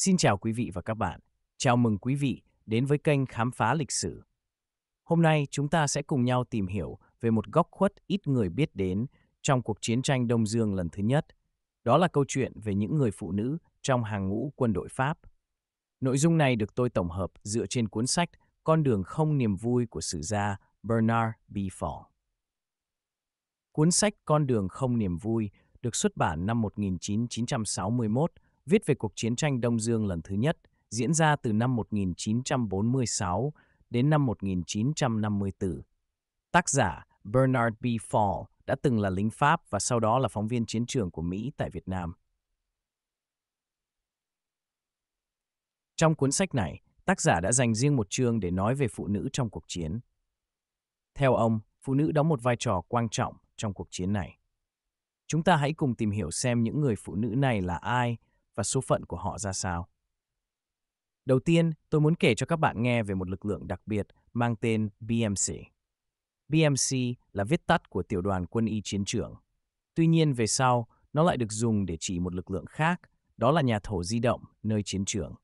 Xin chào quý vị và các bạn. Chào mừng quý vị đến với kênh Khám phá lịch sử. Hôm nay chúng ta sẽ cùng nhau tìm hiểu về một góc khuất ít người biết đến trong cuộc chiến tranh Đông Dương lần thứ nhất. Đó là câu chuyện về những người phụ nữ trong hàng ngũ quân đội Pháp. Nội dung này được tôi tổng hợp dựa trên cuốn sách Con đường không niềm vui của sử gia Bernard B. Fall. Cuốn sách Con đường không niềm vui được xuất bản năm 1961 viết về cuộc chiến tranh Đông Dương lần thứ nhất diễn ra từ năm 1946 đến năm 1954. Tác giả Bernard B. Fall đã từng là lính Pháp và sau đó là phóng viên chiến trường của Mỹ tại Việt Nam. Trong cuốn sách này, tác giả đã dành riêng một chương để nói về phụ nữ trong cuộc chiến. Theo ông, phụ nữ đóng một vai trò quan trọng trong cuộc chiến này. Chúng ta hãy cùng tìm hiểu xem những người phụ nữ này là ai và số phận của họ ra sao. Đầu tiên, tôi muốn kể cho các bạn nghe về một lực lượng đặc biệt mang tên BMC. BMC là viết tắt của tiểu đoàn quân y chiến trường. Tuy nhiên về sau, nó lại được dùng để chỉ một lực lượng khác, đó là nhà thổ di động nơi chiến trường.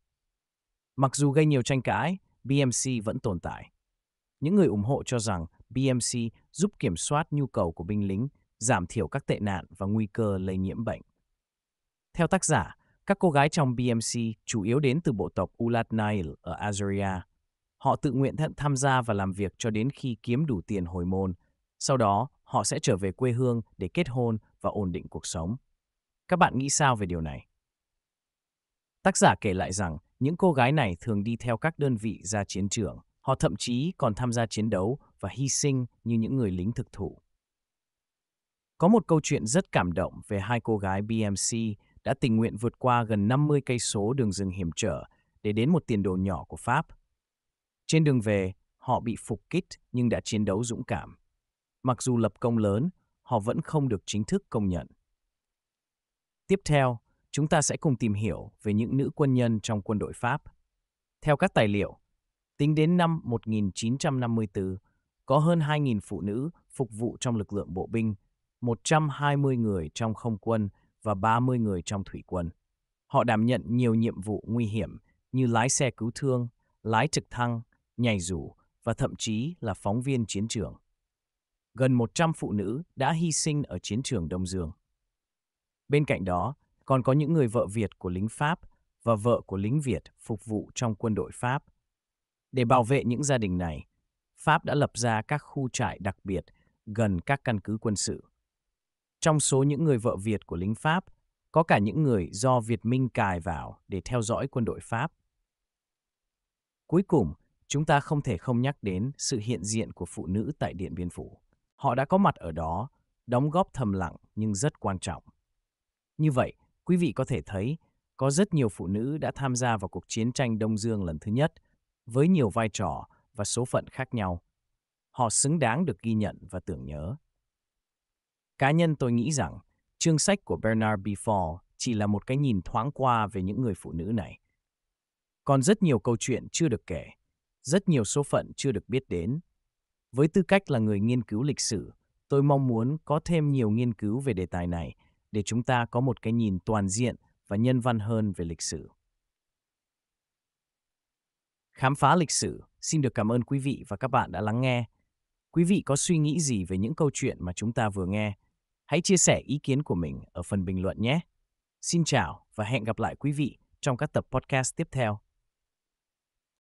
Mặc dù gây nhiều tranh cãi, BMC vẫn tồn tại. Những người ủng hộ cho rằng BMC giúp kiểm soát nhu cầu của binh lính, giảm thiểu các tệ nạn và nguy cơ lây nhiễm bệnh. Theo tác giả, các cô gái trong BMC chủ yếu đến từ bộ tộc Ulat Nail ở Azuria. Họ tự nguyện tham gia và làm việc cho đến khi kiếm đủ tiền hồi môn. Sau đó, họ sẽ trở về quê hương để kết hôn và ổn định cuộc sống. Các bạn nghĩ sao về điều này? Tác giả kể lại rằng những cô gái này thường đi theo các đơn vị ra chiến trường. Họ thậm chí còn tham gia chiến đấu và hy sinh như những người lính thực thụ. Có một câu chuyện rất cảm động về hai cô gái BMC đã tình nguyện vượt qua gần 50 cây số đường rừng hiểm trở để đến một tiền đồ nhỏ của Pháp. Trên đường về, họ bị phục kích nhưng đã chiến đấu dũng cảm. Mặc dù lập công lớn, họ vẫn không được chính thức công nhận. Tiếp theo, chúng ta sẽ cùng tìm hiểu về những nữ quân nhân trong quân đội Pháp. Theo các tài liệu, tính đến năm 1954, có hơn 2.000 phụ nữ phục vụ trong lực lượng bộ binh, 120 người trong không quân và 30 người trong thủy quân. Họ đảm nhận nhiều nhiệm vụ nguy hiểm như lái xe cứu thương, lái trực thăng, nhảy dù và thậm chí là phóng viên chiến trường. Gần 100 phụ nữ đã hy sinh ở chiến trường Đông Dương. Bên cạnh đó, còn có những người vợ Việt của lính Pháp và vợ của lính Việt phục vụ trong quân đội Pháp. Để bảo vệ những gia đình này, Pháp đã lập ra các khu trại đặc biệt gần các căn cứ quân sự. Trong số những người vợ Việt của lính Pháp, có cả những người do Việt Minh cài vào để theo dõi quân đội Pháp. Cuối cùng, chúng ta không thể không nhắc đến sự hiện diện của phụ nữ tại Điện Biên Phủ. Họ đã có mặt ở đó, đóng góp thầm lặng nhưng rất quan trọng. Như vậy, quý vị có thể thấy có rất nhiều phụ nữ đã tham gia vào cuộc chiến tranh Đông Dương lần thứ nhất với nhiều vai trò và số phận khác nhau. Họ xứng đáng được ghi nhận và tưởng nhớ. Cá nhân tôi nghĩ rằng, chương sách của Bernard Befall chỉ là một cái nhìn thoáng qua về những người phụ nữ này. Còn rất nhiều câu chuyện chưa được kể, rất nhiều số phận chưa được biết đến. Với tư cách là người nghiên cứu lịch sử, tôi mong muốn có thêm nhiều nghiên cứu về đề tài này để chúng ta có một cái nhìn toàn diện và nhân văn hơn về lịch sử. Khám phá lịch sử, xin được cảm ơn quý vị và các bạn đã lắng nghe. Quý vị có suy nghĩ gì về những câu chuyện mà chúng ta vừa nghe? Hãy chia sẻ ý kiến của mình ở phần bình luận nhé. Xin chào và hẹn gặp lại quý vị trong các tập podcast tiếp theo.